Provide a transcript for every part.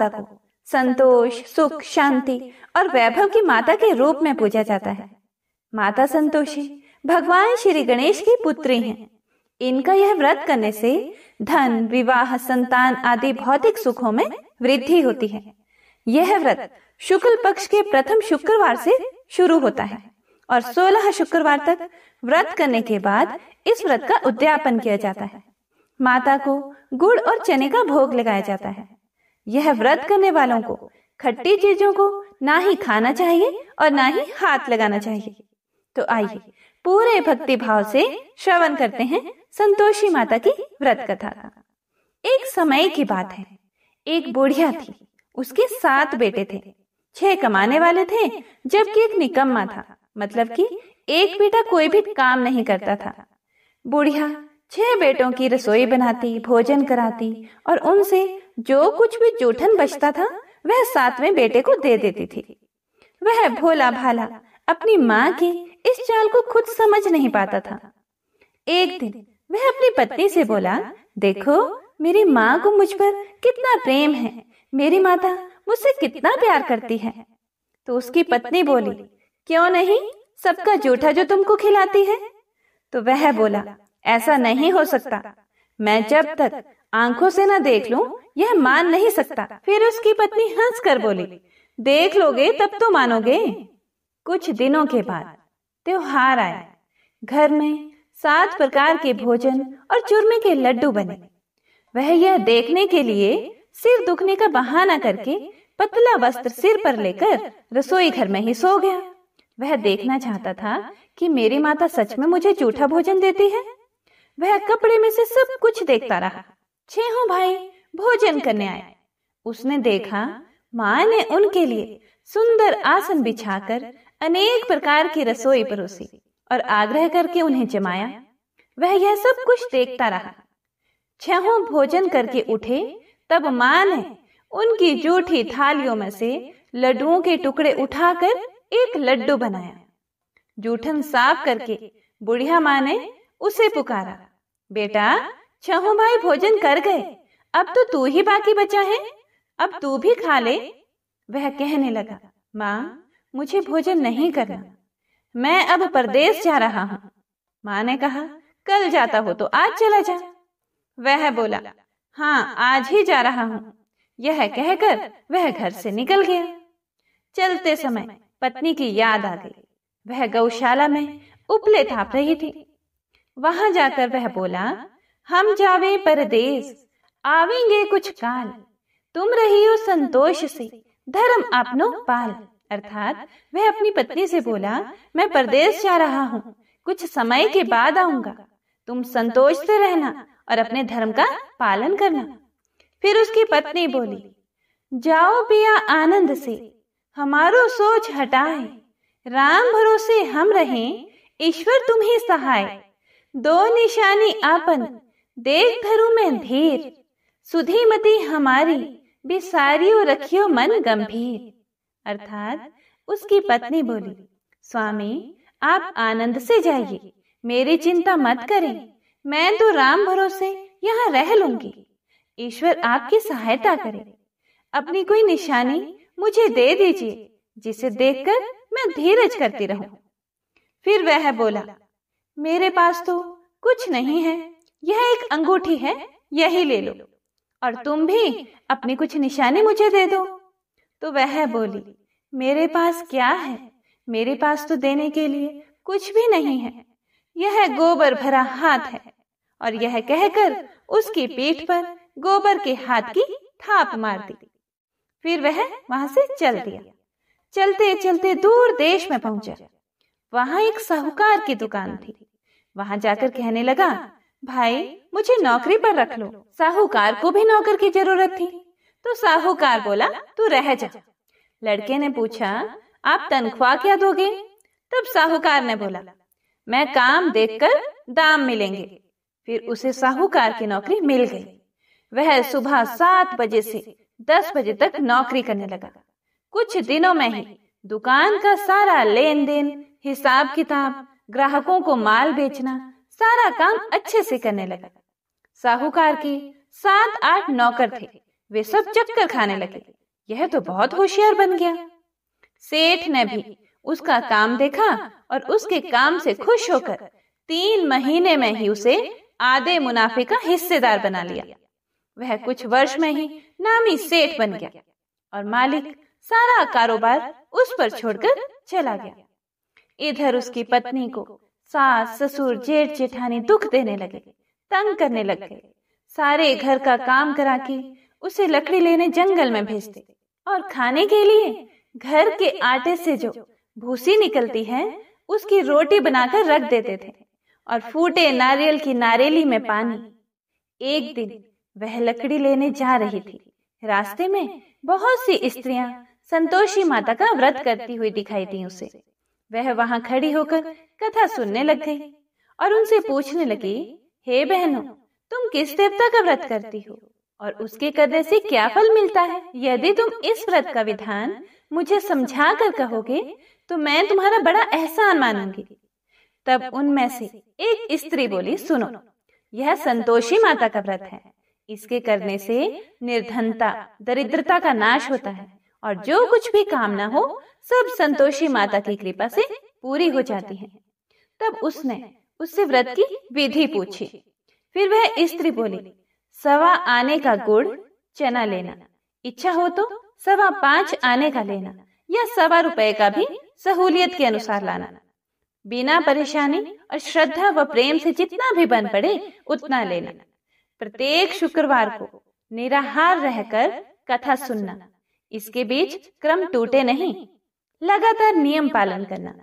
माता को संतोष सुख शांति और वैभव की माता के रूप में पूजा जाता है माता संतोषी भगवान श्री गणेश की पुत्री हैं। इनका यह व्रत करने से धन विवाह संतान आदि भौतिक सुखों में वृद्धि होती है यह व्रत शुक्ल पक्ष के प्रथम शुक्रवार से शुरू होता है और सोलह शुक्रवार तक व्रत करने के बाद इस व्रत का उद्यापन किया जाता है माता को गुड़ और चने का भोग लगाया जाता है यह व्रत करने वालों को खट्टी चीजों को ना ही खाना चाहिए और ना ही हाथ लगाना चाहिए तो, तो आइए पूरे भक्ति भाव से श्रवण करते हैं संतोषी माता की व्रत कथा का एक समय की बात है एक बुढ़िया थी उसके सात बेटे थे छह कमाने वाले थे जबकि एक निकम्मा था मतलब, मतलब कि एक बेटा कोई भी काम नहीं करता था बुढ़िया छह बेटों की रसोई बनाती भोजन कराती और उनसे जो कुछ भी जूठन बचता था वह सातवें बेटे को दे देती थी वह भोला भाला अपनी माँ की इस चाल को खुद समझ नहीं पाता था एक दिन वह अपनी पत्नी से बोला देखो मेरी माँ को मुझ पर कितना प्रेम है मेरी माता मुझसे कितना प्यार करती है तो उसकी पत्नी बोली क्यों नहीं सबका जूठा जो तुमको खिलाती है तो वह बोला ऐसा नहीं हो सकता मैं जब तक आंखों से ना देख लूं यह मान नहीं सकता फिर उसकी पत्नी हंस कर बोली देख लोगे तब तो मानोगे कुछ दिनों के बाद त्योहार आया घर में सात प्रकार के भोजन और चूरमे के लड्डू बने वह यह देखने के लिए सिर दुखने का बहाना करके पतला वस्त्र सिर पर लेकर रसोई घर में ही सो गया वह देखना चाहता था कि मेरी माता सच में मुझे जूठा भोजन देती है वह कपड़े में से सब कुछ देखता रहा छे हो भाई भोजन करने आए उसने देखा माँ ने उनके लिए सुंदर आसन बिछाकर अनेक प्रकार की रसोई परोसी और आग्रह करके उन्हें जमाया वह यह सब कुछ देखता रहा छहों भोजन करके उठे तब माँ ने उनकी जूठी थालियों में से लड्डुओं के टुकड़े उठाकर एक लड्डू बनाया जूठन साफ करके बुढ़िया माँ ने उसे पुकारा बेटा छहों भाई भोजन कर गए अब तो तू ही बाकी बचा है अब तू भी खा ले वह कहने लगा माँ मुझे भोजन नहीं करना मैं अब परदेश जा रहा हूँ माँ ने कहा कल जाता हो तो आज चला जा वह बोला हाँ आज ही जा रहा हूँ यह कहकर वह घर से निकल गया चलते समय पत्नी की याद आ गई वह गौशाला में उपले थाप रही थी वहां जाकर वह बोला हम जावे परदेश आवेंगे कुछ काल तुम रही हो संतोष से धर्म अपनो पाल अर्थात वह अपनी पत्नी से बोला मैं परदेश जा रहा हूँ कुछ समय के बाद आऊंगा तुम संतोष से रहना और अपने धर्म का पालन करना फिर उसकी पत्नी बोली जाओ पिया आनंद से हमारो सोच हटाए राम भरोसे हम रहे ईश्वर तुम्हें सहाय दो निशानी आपन देख धरू में धीर सुधीमती हमारी बिसारियो रखियो मन गंभीर अर्थात उसकी पत्नी बोली स्वामी आप आनंद से जाइए मेरी चिंता मत करें मैं तो राम भरोसे यहाँ रह लूंगी ईश्वर आपकी सहायता करे अपनी कोई निशानी मुझे दे दीजिए जिसे देखकर मैं धीरज करती रहूं। फिर वह बोला मेरे पास तो कुछ नहीं है यह एक अंगूठी है यही ले लो और तुम भी अपने कुछ निशाने मुझे दे दो तो वह बोली मेरे पास क्या है मेरे पास तो देने के लिए कुछ भी नहीं है यह गोबर भरा हाथ है और यह कहकर उसकी पीठ पर गोबर के हाथ की थाप मार दी फिर वह वहां से चल दिया चलते चलते दूर देश में पहुंचा वहां एक साहूकार की दुकान थी वहां जाकर कहने लगा भाई मुझे नौकरी पर रख लो साहूकार को भी नौकर की जरूरत थी तो साहूकार बोला तू रह जा लड़के ने पूछा आप तनख्वाह क्या दोगे तब साहूकार ने बोला मैं काम देखकर दाम मिलेंगे फिर उसे साहूकार की नौकरी मिल गई वह सुबह सात बजे से दस बजे तक नौकरी करने लगा कुछ दिनों में ही दुकान का सारा लेन देन हिसाब किताब ग्राहकों को माल बेचना सारा काम अच्छे से करने लगा साहूकार के सात आठ नौकर थे वे सब चक्कर खाने लगे यह तो, तो बहुत होशियार बन गया सेठ ने भी उसका काम देखा और उसके काम से खुश होकर तीन महीने में ही उसे आधे मुनाफे का हिस्सेदार बना लिया वह कुछ वर्ष में ही नामी सेठ बन गया और मालिक सारा कारोबार उस पर छोड़कर चला गया इधर उसकी पत्नी को सास ससुर जेठ जेठानी दुख देने लगे तंग करने लग गए सारे घर का काम करा के उसे लकड़ी लेने जंगल में भेजते और खाने के लिए घर के आटे से जो भूसी निकलती है उसकी रोटी बनाकर रख देते थे और फूटे नारियल की नारेली में पानी एक दिन वह लकड़ी लेने जा रही थी रास्ते में बहुत सी स्त्रियां संतोषी माता का व्रत करती हुई दिखाई दी उसे वह वहां खड़ी होकर कथा सुनने लग गई और उनसे पूछने लगी हे बहनों तुम किस देवता का व्रत करती हो और उसके करने से क्या फल मिलता है यदि तुम इस व्रत का विधान मुझे समझा कर कहोगे तो मैं तुम्हारा बड़ा एहसान मानूंगी तब उनमें से एक स्त्री बोली सुनो यह संतोषी माता का व्रत है इसके करने से निर्धनता दरिद्रता का नाश होता है और जो कुछ भी कामना हो सब संतोषी माता की कृपा से पूरी हो जाती है तब उसने उससे व्रत की विधि पूछी फिर वह स्त्री बोली सवा आने का गुड़ चना लेना इच्छा हो तो, तो सवा पांच आने का लेना या सवा रुपए का भी सहूलियत के अनुसार लाना बिना परेशानी और श्रद्धा व प्रेम से जितना भी बन पड़े उतना लेना प्रत्येक शुक्रवार को निराहार रहकर कथा सुनना इसके बीच क्रम टूटे नहीं लगातार नियम पालन करना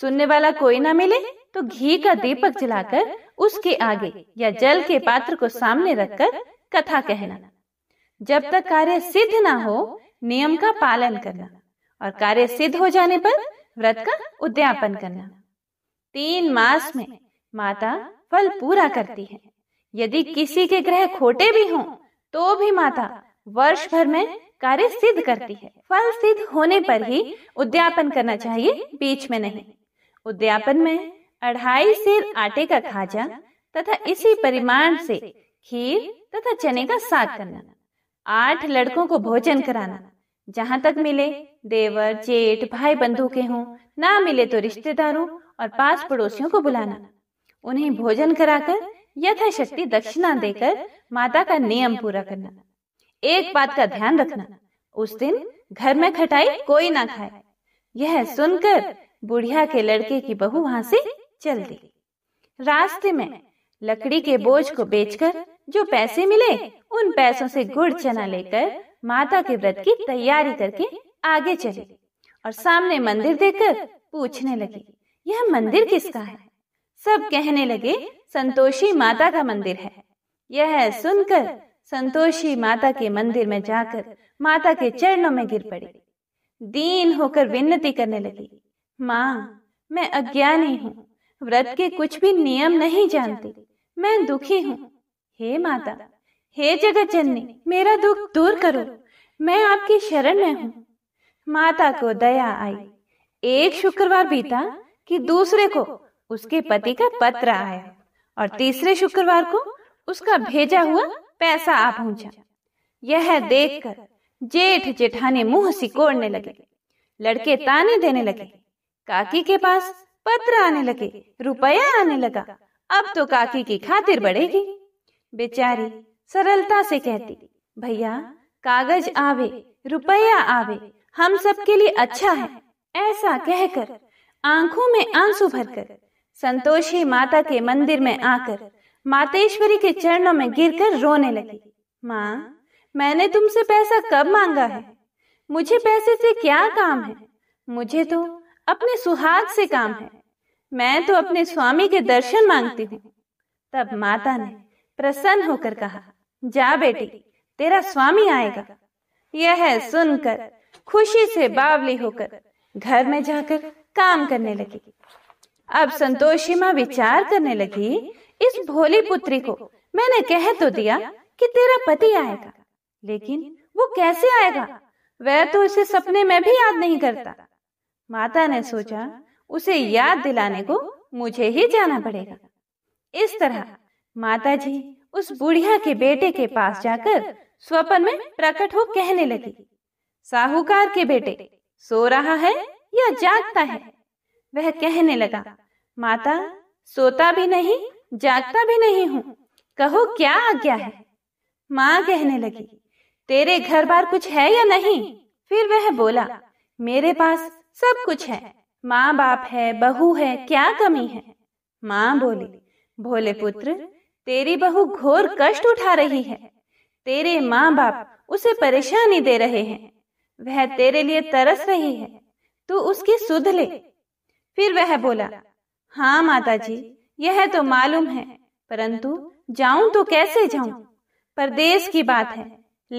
सुनने वाला कोई ना मिले तो घी का दीपक जलाकर उसके आगे या जल के पात्र को सामने रखकर कथा कहना जब तक कार्य सिद्ध ना हो नियम का पालन करना और कार्य सिद्ध हो जाने पर व्रत का उद्यापन करना तीन मास में माता फल पूरा करती है यदि किसी के ग्रह खोटे भी हों तो भी माता वर्ष भर में कार्य सिद्ध करती है फल सिद्ध होने पर ही उद्यापन करना चाहिए बीच में नहीं उद्यापन में अढ़ाई सिर आटे का खाजा तथा इसी परिमाण से खीर तथा चने का साग करना आठ लड़कों को भोजन कराना जहाँ तक मिले देवर जेठ भाई बंधु के हों ना मिले तो, तो रिश्तेदारों और पास पड़ोसियों को बुलाना उन्हें भोजन कराकर यथाशक्ति दक्षिणा देकर माता का नियम पूरा करना एक बात का ध्यान रखना उस दिन घर में खटाई कोई ना खाए यह सुनकर बुढ़िया के लड़के की बहू वहां से चल दी रास्ते में लकड़ी के बोझ को बेचकर जो पैसे मिले उन पैसों से गुड़ चना लेकर माता के व्रत की तैयारी करके आगे चली और सामने मंदिर देखकर पूछने लगी यह मंदिर किसका है सब कहने लगे संतोषी माता का मंदिर है यह सुनकर संतोषी माता के मंदिर में जाकर माता के चरणों में गिर पड़ी दीन होकर विनती करने लगी माँ मैं अज्ञानी हूँ व्रत के कुछ भी नियम नहीं जानती मैं दुखी हूँ हे माता हे जगत जननी मेरा दुख दूर करो मैं आपकी शरण में हूँ माता को दया आई एक शुक्रवार बीता कि दूसरे को उसके पति का पत्र आया और तीसरे शुक्रवार को उसका भेजा हुआ पैसा आ पहुंचा यह देखकर जेठ जेठानी मुंह सिकोड़ने लगे लड़के ताने देने लगे काकी के पास पत्र आने लगे रुपया आने लगा अब तो काकी की खातिर बढ़ेगी बेचारी सरलता से कहती भैया कागज आवे रुपया आवे हम सबके लिए अच्छा है ऐसा कहकर आंखों में आंसू भरकर संतोषी माता के मंदिर में आकर मातेश्वरी के चरणों में गिरकर रोने लगी माँ मैंने तुमसे पैसा कब मांगा है मुझे पैसे से क्या काम है मुझे तो अपने सुहाग से काम है मैं तो अपने स्वामी के दर्शन मांगती हूँ तब माता ने प्रसन्न होकर कहा जा बेटी तेरा स्वामी आएगा यह सुनकर खुशी से बावली होकर घर में जाकर काम करने लगी अब संतोषी माँ विचार करने लगी इस भोली पुत्री को मैंने कह तो दिया कि तेरा पति आएगा लेकिन वो कैसे आएगा वह तो उसे सपने में भी याद नहीं करता माता ने सोचा उसे याद दिलाने को मुझे ही जाना पड़ेगा इस तरह माता जी उस बुढ़िया के बेटे के पास जाकर स्वप्न में प्रकट हो कहने लगी साहूकार के बेटे सो रहा है या जागता है वह कहने लगा माता सोता भी नहीं जागता भी नहीं हूँ कहो क्या आज्ञा है माँ कहने लगी तेरे घर बार कुछ है या नहीं फिर वह बोला मेरे पास सब कुछ है माँ बाप है बहू है क्या कमी है माँ बोली भोले पुत्र तेरी बहू घोर कष्ट उठा रही है तेरे माँ बाप उसे परेशानी दे रहे हैं वह तेरे लिए तरस रही है तू उसकी सुध ले फिर वह बोला हाँ माता जी यह तो मालूम है परंतु जाऊं तो कैसे जाऊं परदेश की बात है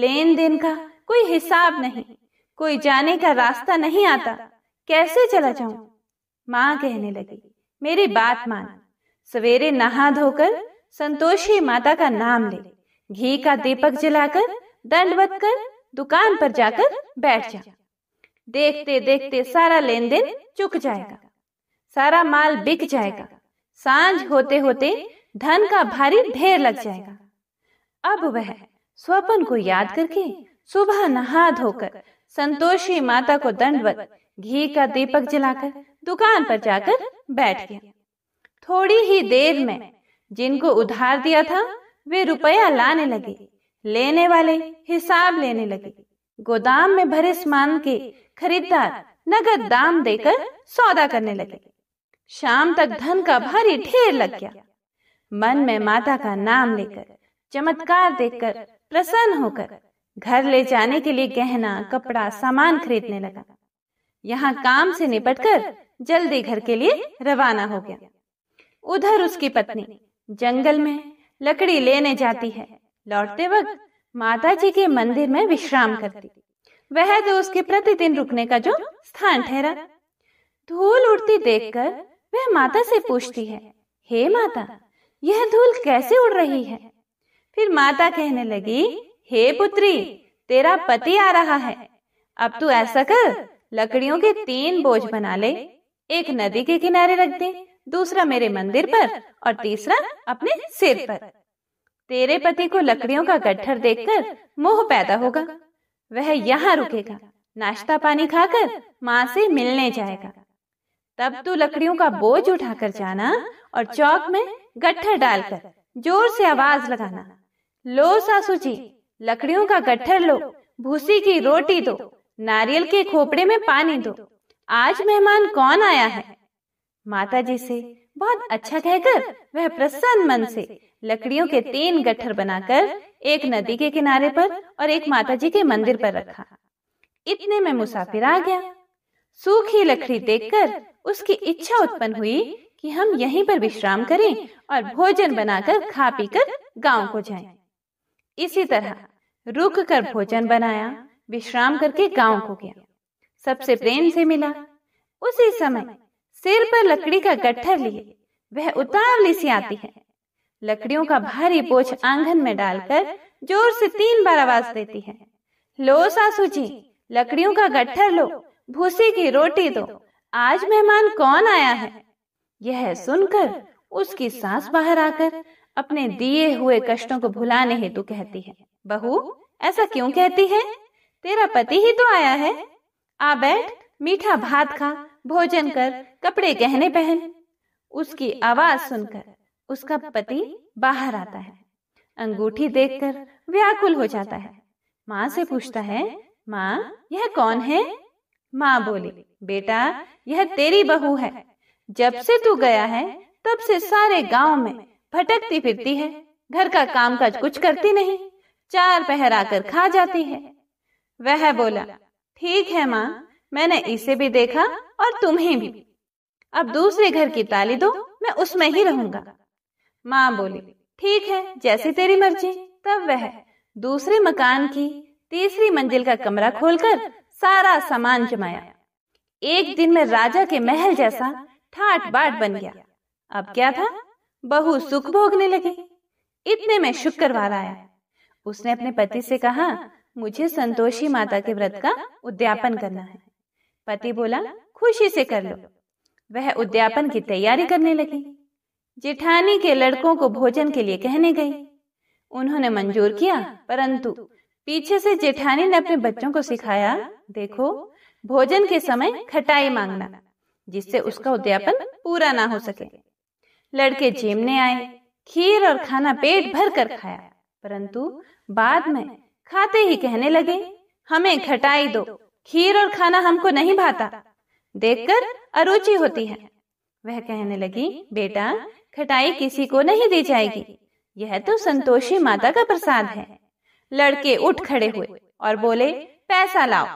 लेन देन का कोई हिसाब नहीं कोई जाने का रास्ता नहीं आता कैसे चला जाऊं माँ कहने लगी मेरी बात मान सवेरे नहा धोकर संतोषी माता का नाम ले घी का दीपक जलाकर दंडवत कर दुकान पर जाकर बैठ जा देखते देखते सारा लेन देन चुक जाएगा सारा माल बिक जाएगा सांझ होते होते धन का भारी ढेर लग जाएगा अब वह स्वपन को याद करके सुबह नहा धोकर संतोषी माता को दंडवत घी का दीपक जलाकर दुकान पर जाकर बैठ गया थोड़ी ही देर में जिनको उधार दिया था वे रुपया लाने लगे लेने वाले हिसाब लेने लगे गोदाम में भरे सामान के खरीदार नगद दाम देकर सौदा करने लगे शाम तक धन का भारी ढेर लग गया मन में माता का नाम लेकर चमत्कार देखकर प्रसन्न होकर घर ले जाने के लिए गहना कपड़ा सामान खरीदने लगा यहाँ काम से निपटकर जल्दी घर के लिए रवाना हो गया उधर उसकी पत्नी जंगल में लकड़ी लेने जाती है लौटते वक्त माता जी के मंदिर में विश्राम करती वह तो उसके प्रतिदिन रुकने का जो स्थान ठहरा धूल उड़ती देखकर वह माता से पूछती है हे माता यह धूल कैसे उड़ रही है फिर माता कहने लगी हे पुत्री तेरा पति आ रहा है अब तू ऐसा कर लकड़ियों के तीन बोझ बना ले एक नदी के किनारे रख दे दूसरा मेरे मंदिर पर और तीसरा अपने सिर पर तेरे पति को लकड़ियों का गट्ठर देखकर मोह पैदा होगा वह यहाँ रुकेगा नाश्ता पानी खाकर माँ से मिलने जाएगा तब तू लकड़ियों का बोझ उठाकर जाना और चौक में गट्ठर डालकर जोर से आवाज लगाना लो सासू जी लकड़ियों का गट्ठर लो भूसी की रोटी दो नारियल के खोपड़े में पानी दो आज मेहमान कौन आया है माता जी से बहुत अच्छा कहकर वह प्रसन्न मन से लकड़ियों के तीन गट्ठर बनाकर एक नदी के किनारे पर और एक माता जी के मंदिर पर रखा इतने में मुसाफिर आ गया सूखी लकड़ी देखकर उसकी इच्छा उत्पन्न हुई कि हम यहीं पर विश्राम करें और भोजन बनाकर खा पीकर गांव को जाएं। इसी तरह रुक कर भोजन बनाया विश्राम करके गांव को गया सबसे प्रेम से मिला उसी समय सिर पर लकड़ी का गट्ठर लिए वह उतावली सी आती है लकड़ियों का भारी बोझ आंगन में डालकर जोर से तीन बार आवाज देती है लो सासू जी लकड़ियों का गट्ठर लो भूसी की रोटी दो आज मेहमान कौन आया है यह सुनकर उसकी सास बाहर आकर अपने दिए हुए कष्टों को भुलाने हेतु कहती है बहू ऐसा क्यों कहती है तेरा पति ही तो आया है आ बैठ मीठा भात खा भोजन कर कपड़े गहने पहन उसकी आवाज सुनकर उसका पति बाहर आता है अंगूठी देखकर व्याकुल हो जाता है माँ से पूछता है माँ यह कौन है माँ बोली बेटा यह तेरी बहू है जब से तू गया है तब से सारे गांव में भटकती फिरती है घर का काम काज कुछ करती नहीं चार पहरा कर खा जाती है वह बोला ठीक है माँ मैंने इसे भी देखा और तुम्हें भी अब दूसरे घर की ताली दो मैं उसमें ही रहूंगा माँ बोली ठीक है जैसी तेरी मर्जी तब वह दूसरे मकान की तीसरी मंजिल का कमरा खोलकर सारा सामान जमाया एक दिन में राजा के महल जैसा ठाट बाट बन गया अब क्या था बहु सुख भोगने लगी इतने में शुक्रवार आया उसने अपने पति से कहा मुझे संतोषी माता के व्रत का उद्यापन करना है पति बोला खुशी से कर लो वह उद्यापन की तैयारी करने लगी जेठानी के लड़कों को भोजन के लिए कहने गई उन्होंने मंजूर किया परंतु पीछे से जेठानी ने अपने बच्चों को सिखाया देखो भोजन के समय खटाई मांगना जिससे उसका उद्यापन पूरा ना हो सके लड़के जिमने आए खीर और खाना पेट भर कर खाया परंतु बाद में खाते ही कहने लगे हमें खटाई दो खीर और खाना हमको नहीं भाता देखकर अरुचि होती है वह कहने लगी बेटा खटाई किसी को नहीं दी जाएगी यह तो संतोषी माता का प्रसाद है लड़के उठ खड़े हुए और बोले पैसा लाओ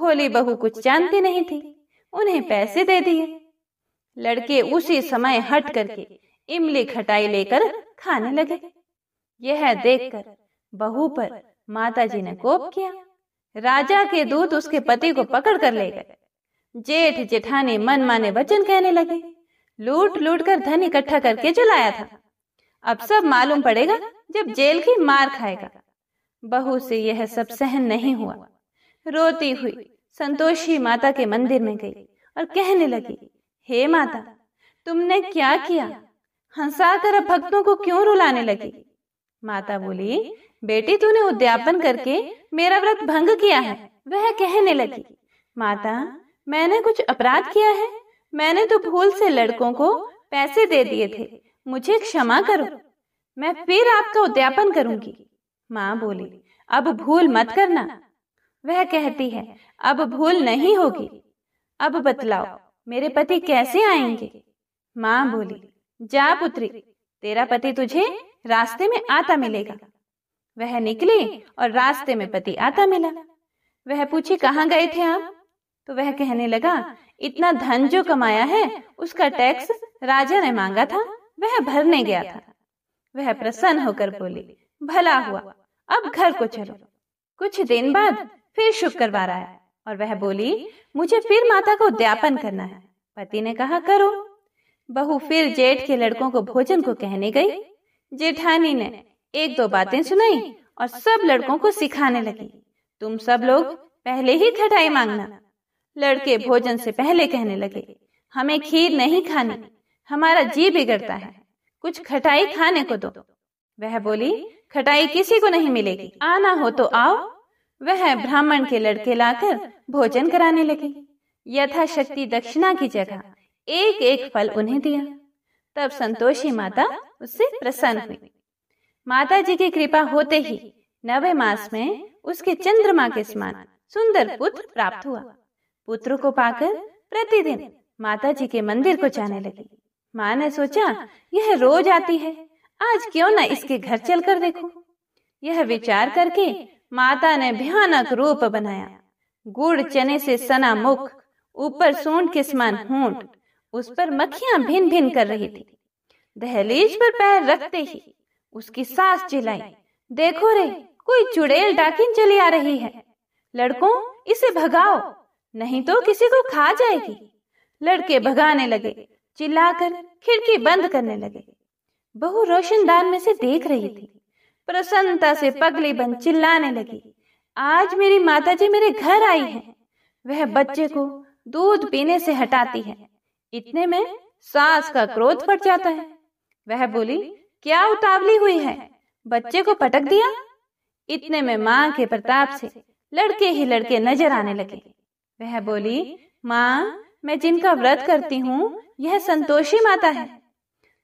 भोली बहू कुछ जानती नहीं थी उन्हें पैसे दे दिए लड़के उसी समय हट करके इमली खटाई लेकर खाने लगे यह देखकर बहू पर माताजी ने कोप किया राजा के दूत उसके पति को पकड़ कर ले गए जेठ जेठानी मन माने वचन कहने लगे लूट लूट कर धन इकट्ठा करके चलाया था अब सब मालूम पड़ेगा जब जेल की मार खाएगा बहू से यह सब सहन नहीं हुआ रोती हुई संतोषी माता के मंदिर में गई और कहने लगी हे माता तुमने क्या किया हंसा कर भक्तों को क्यों रुलाने लगी माता बोली बेटी तूने उद्यापन करके मेरा व्रत भंग किया है वह कहने लगी माता मैंने कुछ अपराध किया है मैंने तो भूल से लड़कों को पैसे दे दिए थे मुझे क्षमा करो मैं फिर आपका उद्यापन करूंगी माँ बोली अब भूल मत करना वह कहती है अब भूल नहीं होगी अब बतलाओ मेरे पति कैसे आएंगे माँ बोली जा पुत्री तेरा पति तुझे रास्ते में आता मिलेगा वह निकली और रास्ते में पति आता मिला वह पूछी कहाँ गए थे आप तो वह कहने लगा इतना धन जो कमाया है उसका टैक्स राजा ने मांगा था वह भरने गया था वह प्रसन्न होकर बोली भला हुआ अब घर को चलो कुछ दिन बाद फिर शुक्रवार आया और वह बोली मुझे फिर माता को उद्यापन करना है पति ने कहा करो बहू फिर जेठ के लड़कों को भोजन को कहने गई जेठानी ने एक दो बातें सुनाई और सब लड़कों को सिखाने लगी तुम सब लोग पहले ही खटाई मांगना लड़के भोजन से पहले कहने लगे हमें खीर नहीं खानी हमारा जी बिगड़ता है कुछ खटाई खाने को दो वह बोली खटाई किसी को नहीं मिलेगी आना हो तो आओ वह ब्राह्मण के लड़के लाकर भोजन कराने लगी यथाशक्ति दक्षिणा की जगह एक एक फल उन्हें दिया तब संतोषी माता उससे प्रसन्न हुई माता जी की कृपा होते ही नवे मास में उसके चंद्रमा के समान सुंदर पुत्र प्राप्त हुआ पुत्र को पाकर प्रतिदिन माता जी के मंदिर को जाने लगी माँ ने सोचा यह रोज आती है आज क्यों ना इसके घर चलकर देखो यह विचार करके माता ने भयानक रूप बनाया गुड़ चने से सना मुख ऊपर सूंड के समान होंठ उस पर मक्खियां भिन भिन कर रही थी दहलीज पर पैर रखते ही उसकी सास चिल्लाई देखो रे कोई चुड़ैल डाकिन चली आ रही है लड़कों इसे भगाओ नहीं तो किसी को खा जाएगी लड़के भगाने लगे चिल्लाकर खिड़की बंद करने लगे बहु रोशनदान में से देख रही थी प्रसन्नता से पगली बन चिल्लाने लगी आज मेरी माताजी मेरे घर आई है वह बच्चे को दूध पीने से हटाती है इतने में सास का क्रोध फट जाता है वह बोली क्या उतावली हुई है बच्चे को पटक दिया इतने में माँ के प्रताप से लड़के ही लड़के नजर आने लगे वह बोली माँ मैं जिनका व्रत करती हूँ यह संतोषी माता है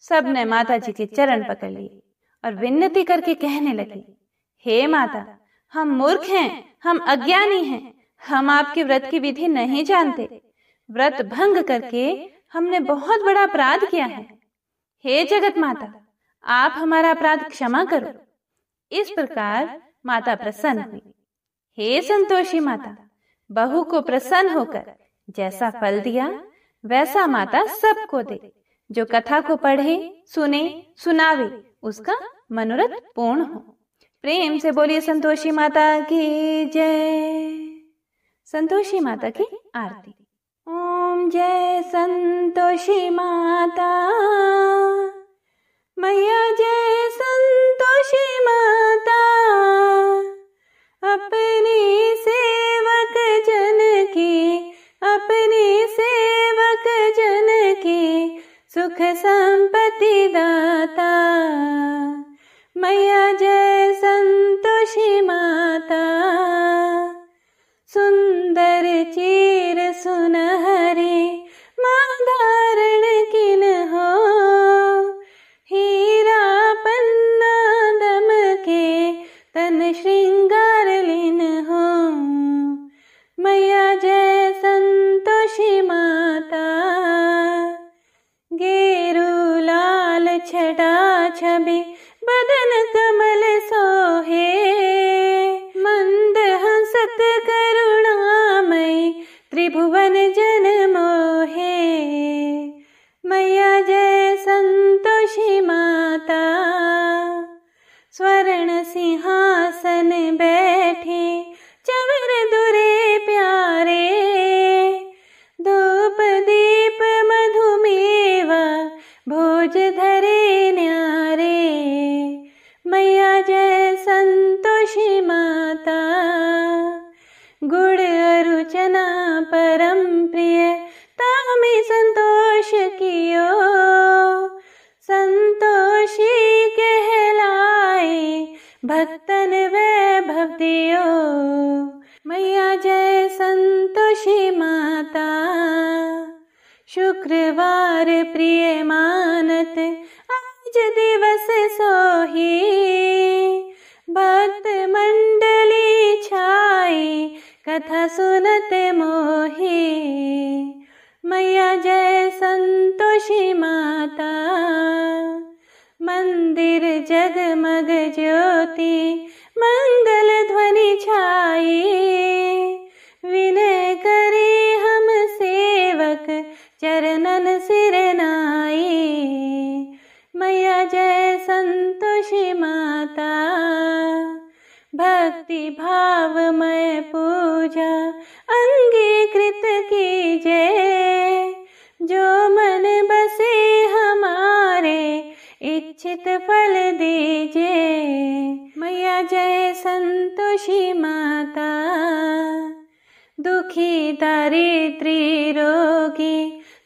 सबने माता जी के चरण पकड़ लिए और विनती करके कहने लगी हे माता हम मूर्ख हैं हम अज्ञानी हैं हम आपके व्रत की विधि नहीं जानते व्रत भंग करके हमने बहुत बड़ा अपराध किया है हे जगत माता आप हमारा अपराध क्षमा करो इस प्रकार माता प्रसन्न हुई हे संतोषी माता बहु को प्रसन्न होकर जैसा फल दिया वैसा माता सबको दे जो कथा को पढ़े सुने सुनावे उसका मनोरथ पूर्ण हो प्रेम से बोलिए संतोषी माता की जय संतोषी माता की आरती ओम जय संतोषी माता छटा छवि बदन भक्तन वे दियो भक्ति में पूजा अंगीकृत कीजे जो मन बसे हमारे इच्छित फल दीजे मैया जय संतोषी माता दुखी दरिद्री रोगी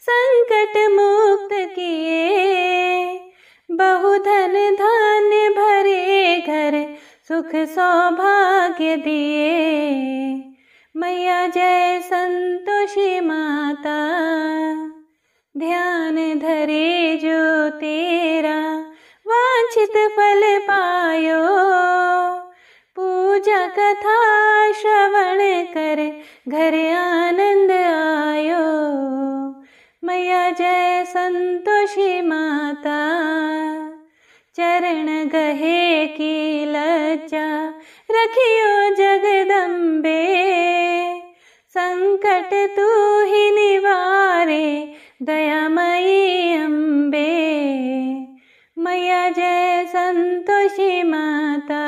संकट मुक्त किए बहुधन धन सुख सौभाग्य दिए मैया जय संतोषी माता ध्यान धरे जो तेरा वांछित फल पायो पूजा कथा श्रवण कर घर आ लंबे संकट तू ही निवारे दयामयी अम्बे मैया जय संतोषी माता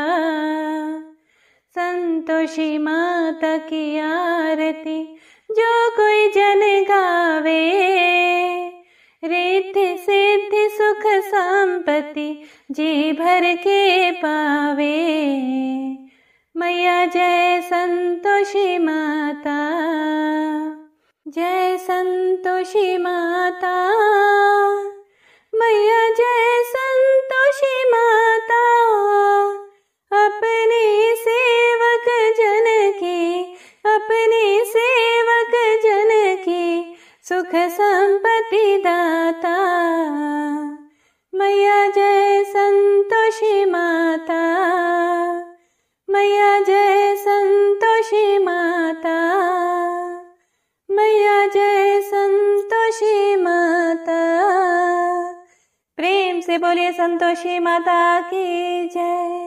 संतोषी माता की आरती जो कोई जन गावे रिद्धि सिद्धि सुख संपत्ति जी भर के पावे संतोषी माता जय संतोषी माता बोले संतोषी माता की जय